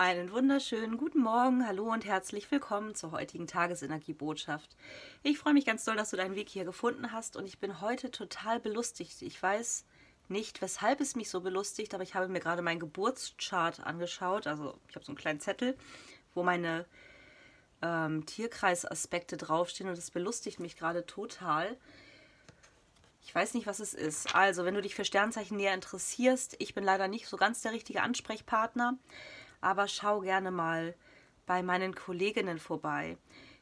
Einen wunderschönen guten Morgen, hallo und herzlich willkommen zur heutigen Tagesenergiebotschaft. Ich freue mich ganz doll, dass du deinen Weg hier gefunden hast und ich bin heute total belustigt. Ich weiß nicht, weshalb es mich so belustigt, aber ich habe mir gerade meinen Geburtschart angeschaut. Also ich habe so einen kleinen Zettel, wo meine ähm, Tierkreisaspekte draufstehen und das belustigt mich gerade total. Ich weiß nicht, was es ist. Also, wenn du dich für Sternzeichen näher interessierst, ich bin leider nicht so ganz der richtige Ansprechpartner aber schau gerne mal bei meinen Kolleginnen vorbei.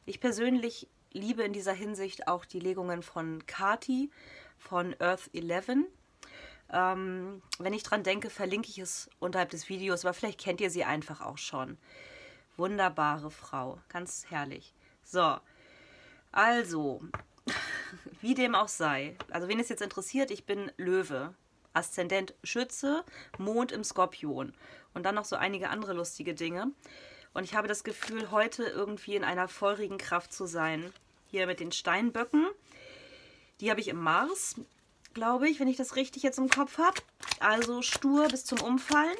Ich persönlich liebe in dieser Hinsicht auch die Legungen von Kati von Earth 11. Ähm, wenn ich dran denke, verlinke ich es unterhalb des Videos, aber vielleicht kennt ihr sie einfach auch schon. Wunderbare Frau, ganz herrlich. So, also, wie dem auch sei, also wen es jetzt interessiert, ich bin Löwe, Aszendent Schütze, Mond im Skorpion und dann noch so einige andere lustige Dinge. Und ich habe das Gefühl, heute irgendwie in einer feurigen Kraft zu sein. Hier mit den Steinböcken. Die habe ich im Mars, glaube ich, wenn ich das richtig jetzt im Kopf habe. Also stur bis zum Umfallen.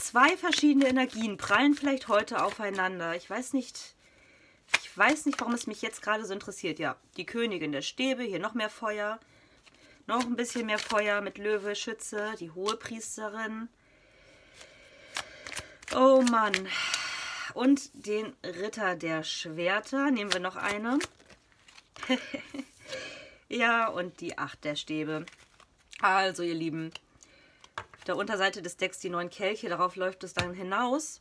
Zwei verschiedene Energien prallen vielleicht heute aufeinander. Ich weiß nicht, ich weiß nicht, warum es mich jetzt gerade so interessiert. Ja, die Königin der Stäbe, hier noch mehr Feuer. Noch ein bisschen mehr Feuer mit Löwe, Schütze, die Hohepriesterin. Priesterin Oh Mann. Und den Ritter der Schwerter. Nehmen wir noch eine. ja, und die Acht der Stäbe. Also, ihr Lieben, auf der Unterseite des Decks die neun Kelche. Darauf läuft es dann hinaus.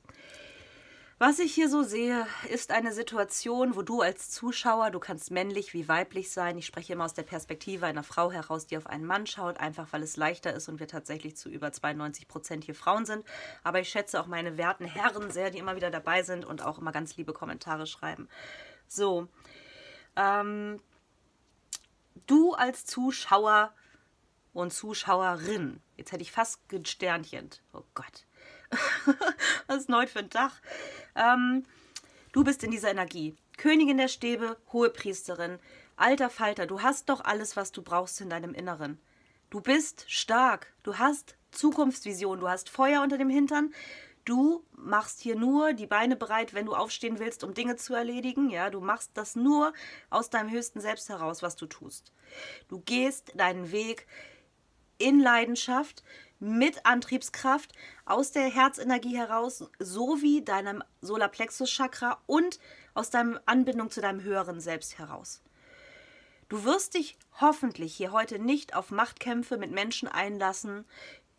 Was ich hier so sehe, ist eine Situation, wo du als Zuschauer, du kannst männlich wie weiblich sein, ich spreche immer aus der Perspektive einer Frau heraus, die auf einen Mann schaut, einfach weil es leichter ist und wir tatsächlich zu über 92 Prozent hier Frauen sind. Aber ich schätze auch meine werten Herren sehr, die immer wieder dabei sind und auch immer ganz liebe Kommentare schreiben. So, ähm, du als Zuschauer und Zuschauerin, jetzt hätte ich fast gesternchen, oh Gott, Was ist neu für ein Tag? Ähm, du bist in dieser Energie. Königin der Stäbe, hohe Priesterin, alter Falter, du hast doch alles, was du brauchst in deinem Inneren. Du bist stark, du hast Zukunftsvision, du hast Feuer unter dem Hintern, du machst hier nur die Beine bereit, wenn du aufstehen willst, um Dinge zu erledigen. Ja, du machst das nur aus deinem höchsten Selbst heraus, was du tust. Du gehst deinen Weg in Leidenschaft mit Antriebskraft aus der Herzenergie heraus sowie deinem Solarplexus-Chakra und aus deiner Anbindung zu deinem höheren Selbst heraus. Du wirst dich hoffentlich hier heute nicht auf Machtkämpfe mit Menschen einlassen,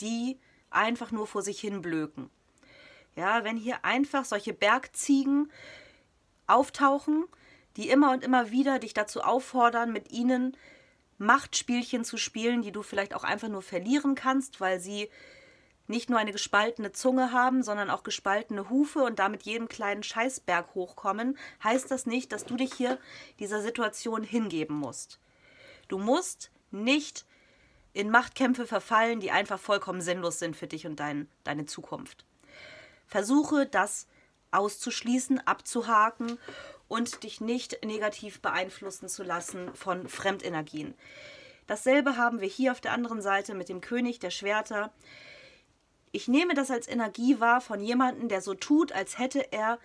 die einfach nur vor sich hin blöken. Ja, wenn hier einfach solche Bergziegen auftauchen, die immer und immer wieder dich dazu auffordern, mit ihnen Machtspielchen zu spielen, die du vielleicht auch einfach nur verlieren kannst, weil sie nicht nur eine gespaltene Zunge haben, sondern auch gespaltene Hufe und damit jedem kleinen Scheißberg hochkommen, heißt das nicht, dass du dich hier dieser Situation hingeben musst. Du musst nicht in Machtkämpfe verfallen, die einfach vollkommen sinnlos sind für dich und dein, deine Zukunft. Versuche das auszuschließen, abzuhaken und dich nicht negativ beeinflussen zu lassen von Fremdenergien. Dasselbe haben wir hier auf der anderen Seite mit dem König der Schwerter. Ich nehme das als Energie wahr von jemandem, der so tut, als hätte er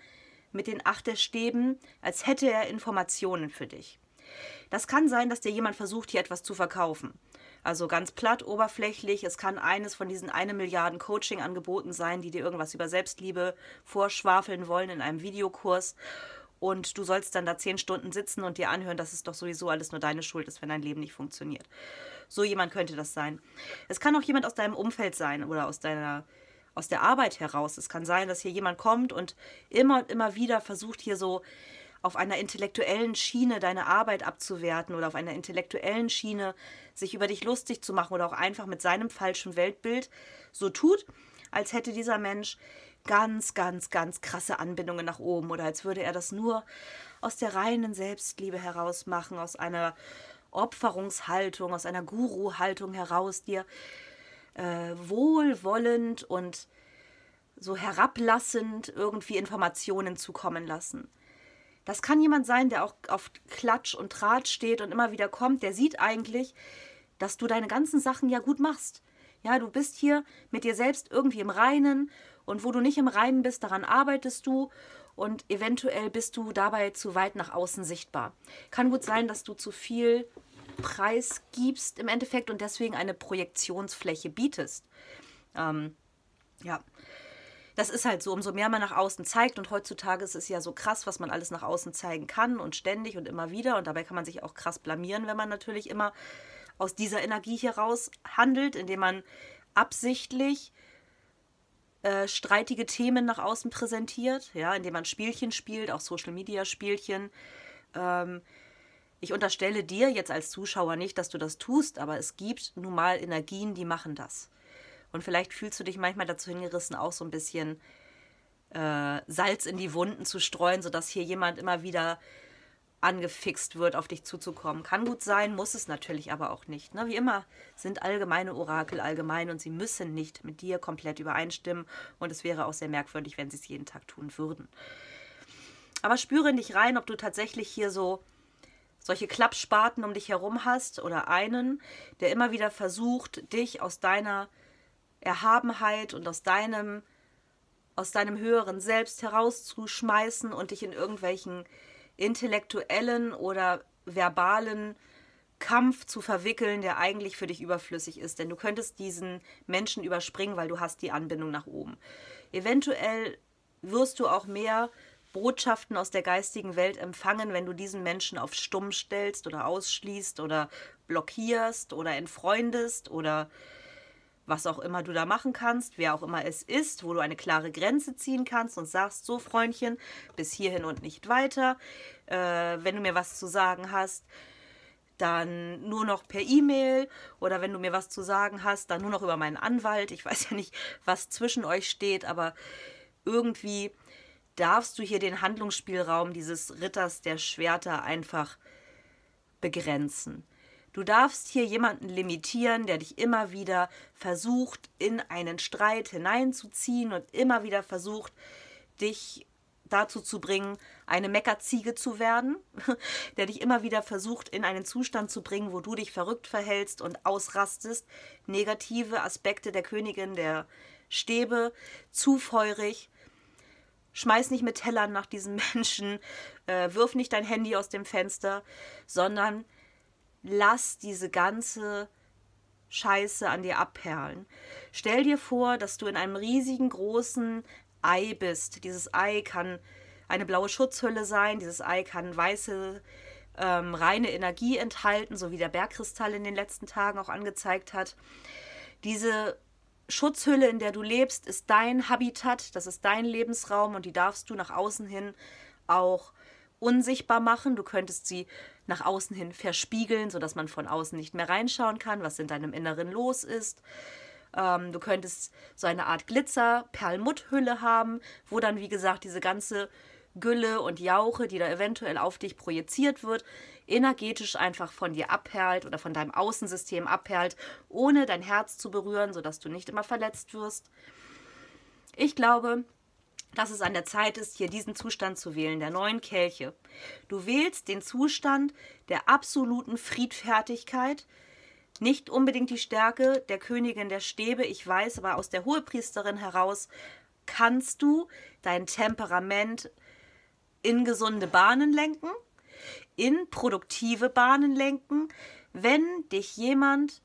mit den Acht der Stäben, als hätte er Informationen für dich. Das kann sein, dass dir jemand versucht, hier etwas zu verkaufen. Also ganz platt, oberflächlich. Es kann eines von diesen eine Milliarden Coaching-Angeboten sein, die dir irgendwas über Selbstliebe vorschwafeln wollen in einem Videokurs und du sollst dann da zehn Stunden sitzen und dir anhören, dass es doch sowieso alles nur deine Schuld ist, wenn dein Leben nicht funktioniert. So jemand könnte das sein. Es kann auch jemand aus deinem Umfeld sein oder aus deiner aus der Arbeit heraus. Es kann sein, dass hier jemand kommt und immer und immer wieder versucht hier so auf einer intellektuellen Schiene deine Arbeit abzuwerten oder auf einer intellektuellen Schiene sich über dich lustig zu machen oder auch einfach mit seinem falschen Weltbild so tut, als hätte dieser Mensch ganz, ganz, ganz krasse Anbindungen nach oben oder als würde er das nur aus der reinen Selbstliebe heraus machen, aus einer Opferungshaltung, aus einer Guru-Haltung heraus, dir äh, wohlwollend und so herablassend irgendwie Informationen zukommen lassen. Das kann jemand sein, der auch auf Klatsch und Draht steht und immer wieder kommt, der sieht eigentlich, dass du deine ganzen Sachen ja gut machst. Ja, du bist hier mit dir selbst irgendwie im Reinen und wo du nicht im Reinen bist, daran arbeitest du und eventuell bist du dabei zu weit nach außen sichtbar. Kann gut sein, dass du zu viel Preis gibst im Endeffekt und deswegen eine Projektionsfläche bietest. Ähm, ja, das ist halt so, umso mehr man nach außen zeigt und heutzutage ist es ja so krass, was man alles nach außen zeigen kann und ständig und immer wieder und dabei kann man sich auch krass blamieren, wenn man natürlich immer aus dieser Energie heraus handelt, indem man absichtlich äh, streitige Themen nach außen präsentiert, ja, indem man Spielchen spielt, auch Social Media Spielchen. Ähm, ich unterstelle dir jetzt als Zuschauer nicht, dass du das tust, aber es gibt nun mal Energien, die machen das. Und vielleicht fühlst du dich manchmal dazu hingerissen, auch so ein bisschen äh, Salz in die Wunden zu streuen, sodass hier jemand immer wieder angefixt wird, auf dich zuzukommen. Kann gut sein, muss es natürlich aber auch nicht. Ne? Wie immer sind allgemeine Orakel allgemein und sie müssen nicht mit dir komplett übereinstimmen und es wäre auch sehr merkwürdig, wenn sie es jeden Tag tun würden. Aber spüre in dich rein, ob du tatsächlich hier so solche Klappspaten um dich herum hast oder einen, der immer wieder versucht, dich aus deiner Erhabenheit und aus deinem aus deinem höheren Selbst herauszuschmeißen und dich in irgendwelchen intellektuellen oder verbalen Kampf zu verwickeln, der eigentlich für dich überflüssig ist. Denn du könntest diesen Menschen überspringen, weil du hast die Anbindung nach oben. Eventuell wirst du auch mehr Botschaften aus der geistigen Welt empfangen, wenn du diesen Menschen auf stumm stellst oder ausschließt oder blockierst oder entfreundest oder was auch immer du da machen kannst, wer auch immer es ist, wo du eine klare Grenze ziehen kannst und sagst, so Freundchen, bis hierhin und nicht weiter. Äh, wenn du mir was zu sagen hast, dann nur noch per E-Mail oder wenn du mir was zu sagen hast, dann nur noch über meinen Anwalt. Ich weiß ja nicht, was zwischen euch steht, aber irgendwie darfst du hier den Handlungsspielraum dieses Ritters der Schwerter einfach begrenzen. Du darfst hier jemanden limitieren, der dich immer wieder versucht, in einen Streit hineinzuziehen und immer wieder versucht, dich dazu zu bringen, eine Meckerziege zu werden, der dich immer wieder versucht, in einen Zustand zu bringen, wo du dich verrückt verhältst und ausrastest, negative Aspekte der Königin der Stäbe, zu feurig, schmeiß nicht mit Tellern nach diesen Menschen, äh, wirf nicht dein Handy aus dem Fenster, sondern lass diese ganze Scheiße an dir abperlen. Stell dir vor, dass du in einem riesigen, großen Ei bist. Dieses Ei kann eine blaue Schutzhülle sein, dieses Ei kann weiße, ähm, reine Energie enthalten, so wie der Bergkristall in den letzten Tagen auch angezeigt hat. Diese Schutzhülle, in der du lebst, ist dein Habitat, das ist dein Lebensraum und die darfst du nach außen hin auch unsichtbar machen. Du könntest sie nach außen hin verspiegeln, sodass man von außen nicht mehr reinschauen kann, was in deinem Inneren los ist. Ähm, du könntest so eine Art Glitzer-Perlmutthülle haben, wo dann, wie gesagt, diese ganze Gülle und Jauche, die da eventuell auf dich projiziert wird, energetisch einfach von dir abperlt oder von deinem Außensystem abperlt, ohne dein Herz zu berühren, sodass du nicht immer verletzt wirst. Ich glaube, dass es an der Zeit ist, hier diesen Zustand zu wählen, der neuen Kelche. Du wählst den Zustand der absoluten Friedfertigkeit, nicht unbedingt die Stärke der Königin der Stäbe, ich weiß, aber aus der Hohepriesterin heraus kannst du dein Temperament in gesunde Bahnen lenken, in produktive Bahnen lenken, wenn dich jemand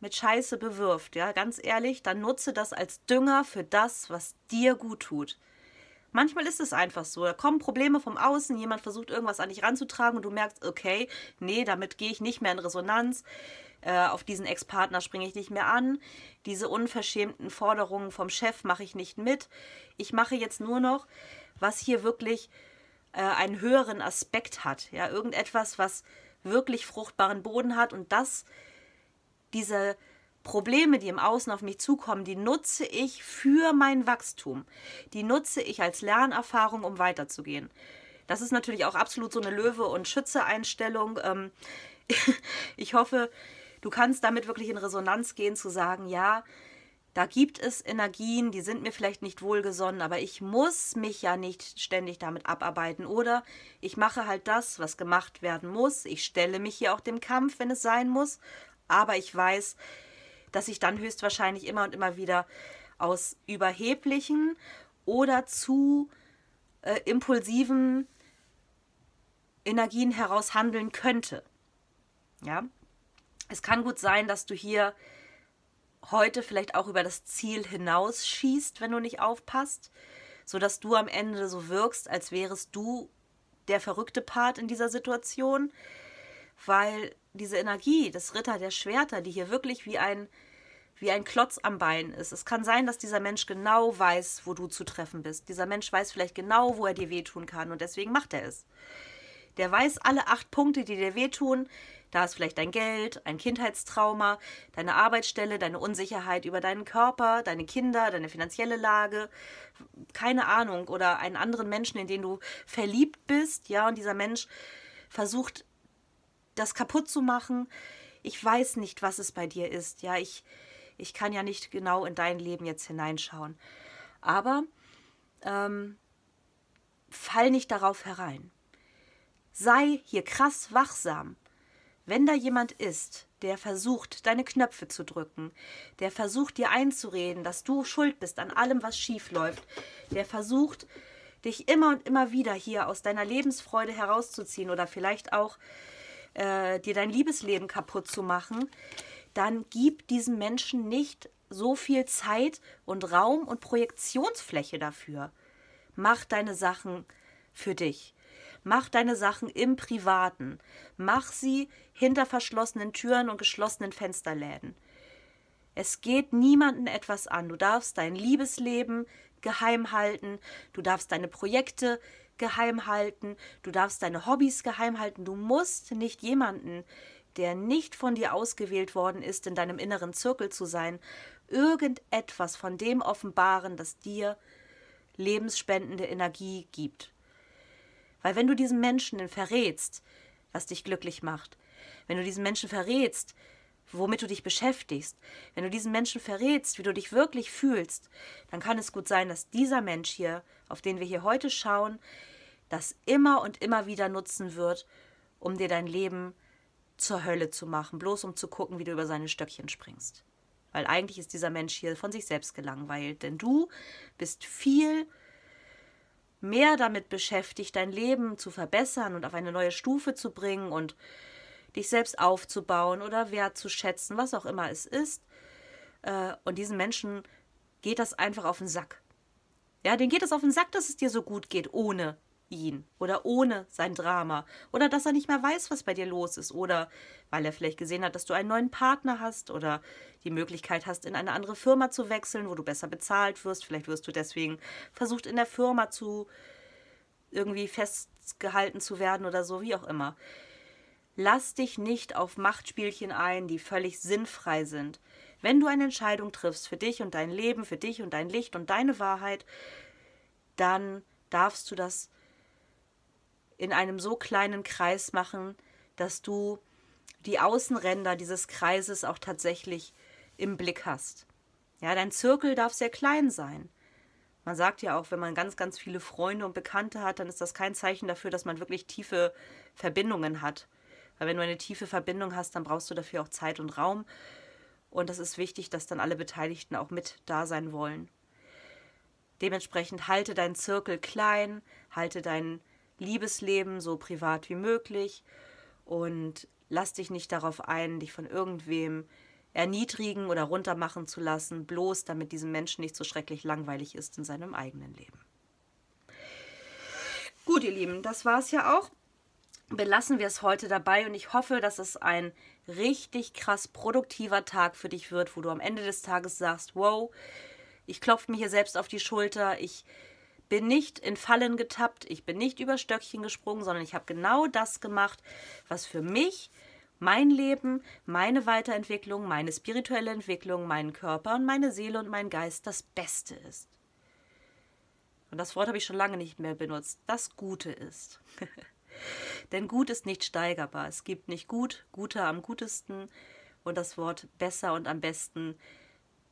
mit Scheiße bewirft, ja, ganz ehrlich, dann nutze das als Dünger für das, was dir gut tut. Manchmal ist es einfach so. Da kommen Probleme vom Außen, jemand versucht irgendwas an dich ranzutragen und du merkst, okay, nee, damit gehe ich nicht mehr in Resonanz. Äh, auf diesen Ex-Partner springe ich nicht mehr an. Diese unverschämten Forderungen vom Chef mache ich nicht mit. Ich mache jetzt nur noch, was hier wirklich äh, einen höheren Aspekt hat. Ja, irgendetwas, was wirklich fruchtbaren Boden hat und das diese Probleme, die im Außen auf mich zukommen, die nutze ich für mein Wachstum. Die nutze ich als Lernerfahrung, um weiterzugehen. Das ist natürlich auch absolut so eine Löwe- und Schütze-Einstellung. Ähm, ich hoffe, du kannst damit wirklich in Resonanz gehen, zu sagen, ja, da gibt es Energien, die sind mir vielleicht nicht wohlgesonnen, aber ich muss mich ja nicht ständig damit abarbeiten. Oder ich mache halt das, was gemacht werden muss. Ich stelle mich hier auch dem Kampf, wenn es sein muss. Aber ich weiß, dass ich dann höchstwahrscheinlich immer und immer wieder aus überheblichen oder zu äh, impulsiven Energien heraus handeln könnte. Ja, es kann gut sein, dass du hier heute vielleicht auch über das Ziel hinausschießt, wenn du nicht aufpasst, sodass du am Ende so wirkst, als wärest du der verrückte Part in dieser Situation, weil diese Energie das Ritter der Schwerter, die hier wirklich wie ein, wie ein Klotz am Bein ist. Es kann sein, dass dieser Mensch genau weiß, wo du zu treffen bist. Dieser Mensch weiß vielleicht genau, wo er dir wehtun kann und deswegen macht er es. Der weiß alle acht Punkte, die dir wehtun. Da ist vielleicht dein Geld, ein Kindheitstrauma, deine Arbeitsstelle, deine Unsicherheit über deinen Körper, deine Kinder, deine finanzielle Lage, keine Ahnung, oder einen anderen Menschen, in den du verliebt bist, ja, und dieser Mensch versucht das kaputt zu machen. Ich weiß nicht, was es bei dir ist. Ja, ich, ich kann ja nicht genau in dein Leben jetzt hineinschauen. Aber ähm, fall nicht darauf herein. Sei hier krass wachsam. Wenn da jemand ist, der versucht, deine Knöpfe zu drücken, der versucht, dir einzureden, dass du schuld bist an allem, was schief läuft, der versucht, dich immer und immer wieder hier aus deiner Lebensfreude herauszuziehen oder vielleicht auch äh, dir dein Liebesleben kaputt zu machen, dann gib diesem Menschen nicht so viel Zeit und Raum und Projektionsfläche dafür. Mach deine Sachen für dich. Mach deine Sachen im Privaten. Mach sie hinter verschlossenen Türen und geschlossenen Fensterläden. Es geht niemandem etwas an. Du darfst dein Liebesleben geheim halten. Du darfst deine Projekte geheim halten, du darfst deine Hobbys geheim halten, du musst nicht jemanden, der nicht von dir ausgewählt worden ist, in deinem inneren Zirkel zu sein, irgendetwas von dem offenbaren, das dir lebensspendende Energie gibt. Weil wenn du diesen Menschen verrätst, was dich glücklich macht, wenn du diesen Menschen verrätst, womit du dich beschäftigst, wenn du diesen Menschen verrätst, wie du dich wirklich fühlst, dann kann es gut sein, dass dieser Mensch hier, auf den wir hier heute schauen, das immer und immer wieder nutzen wird, um dir dein Leben zur Hölle zu machen, bloß um zu gucken, wie du über seine Stöckchen springst. Weil eigentlich ist dieser Mensch hier von sich selbst gelangweilt, denn du bist viel mehr damit beschäftigt, dein Leben zu verbessern und auf eine neue Stufe zu bringen und dich selbst aufzubauen oder wertzuschätzen, was auch immer es ist. Äh, und diesen Menschen geht das einfach auf den Sack. Ja, denen geht es auf den Sack, dass es dir so gut geht, ohne ihn oder ohne sein Drama oder dass er nicht mehr weiß, was bei dir los ist oder weil er vielleicht gesehen hat, dass du einen neuen Partner hast oder die Möglichkeit hast, in eine andere Firma zu wechseln, wo du besser bezahlt wirst. Vielleicht wirst du deswegen versucht, in der Firma zu irgendwie festgehalten zu werden oder so, wie auch immer. Lass dich nicht auf Machtspielchen ein, die völlig sinnfrei sind. Wenn du eine Entscheidung triffst für dich und dein Leben, für dich und dein Licht und deine Wahrheit, dann darfst du das in einem so kleinen Kreis machen, dass du die Außenränder dieses Kreises auch tatsächlich im Blick hast. Ja, dein Zirkel darf sehr klein sein. Man sagt ja auch, wenn man ganz, ganz viele Freunde und Bekannte hat, dann ist das kein Zeichen dafür, dass man wirklich tiefe Verbindungen hat. Weil wenn du eine tiefe Verbindung hast, dann brauchst du dafür auch Zeit und Raum. Und das ist wichtig, dass dann alle Beteiligten auch mit da sein wollen. Dementsprechend halte deinen Zirkel klein, halte deinen Liebesleben so privat wie möglich und lass dich nicht darauf ein, dich von irgendwem erniedrigen oder runtermachen zu lassen, bloß damit diesem Menschen nicht so schrecklich langweilig ist in seinem eigenen Leben. Gut, ihr Lieben, das war es ja auch. Belassen wir es heute dabei und ich hoffe, dass es ein richtig krass produktiver Tag für dich wird, wo du am Ende des Tages sagst, wow, ich klopfe mir hier selbst auf die Schulter, ich bin nicht in Fallen getappt, ich bin nicht über Stöckchen gesprungen, sondern ich habe genau das gemacht, was für mich, mein Leben, meine Weiterentwicklung, meine spirituelle Entwicklung, meinen Körper und meine Seele und mein Geist das Beste ist. Und das Wort habe ich schon lange nicht mehr benutzt, das Gute ist. Denn gut ist nicht steigerbar. Es gibt nicht gut, guter am gutesten und das Wort besser und am besten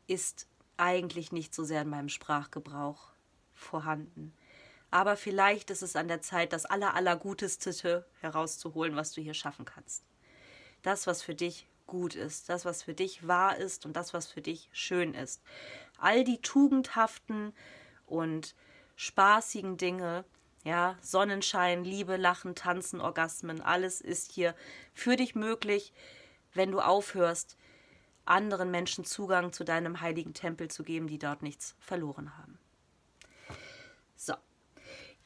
ist eigentlich nicht so sehr in meinem Sprachgebrauch vorhanden. Aber vielleicht ist es an der Zeit, das Allerallerguteste herauszuholen, was du hier schaffen kannst. Das, was für dich gut ist, das, was für dich wahr ist und das, was für dich schön ist. All die tugendhaften und spaßigen Dinge, ja, Sonnenschein, Liebe, Lachen, Tanzen, Orgasmen, alles ist hier für dich möglich, wenn du aufhörst, anderen Menschen Zugang zu deinem heiligen Tempel zu geben, die dort nichts verloren haben. So.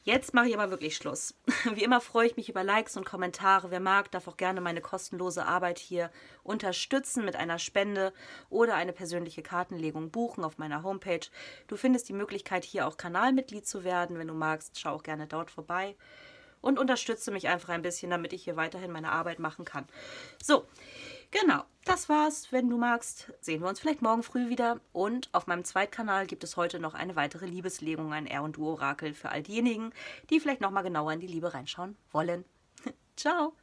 Jetzt mache ich aber wirklich Schluss. Wie immer freue ich mich über Likes und Kommentare. Wer mag, darf auch gerne meine kostenlose Arbeit hier unterstützen mit einer Spende oder eine persönliche Kartenlegung buchen auf meiner Homepage. Du findest die Möglichkeit, hier auch Kanalmitglied zu werden. Wenn du magst, schau auch gerne dort vorbei und unterstütze mich einfach ein bisschen, damit ich hier weiterhin meine Arbeit machen kann. So, Genau, das war's. Wenn du magst, sehen wir uns vielleicht morgen früh wieder. Und auf meinem Zweitkanal gibt es heute noch eine weitere Liebeslegung, ein R- und Du-Orakel für all diejenigen, die vielleicht nochmal genauer in die Liebe reinschauen wollen. Ciao!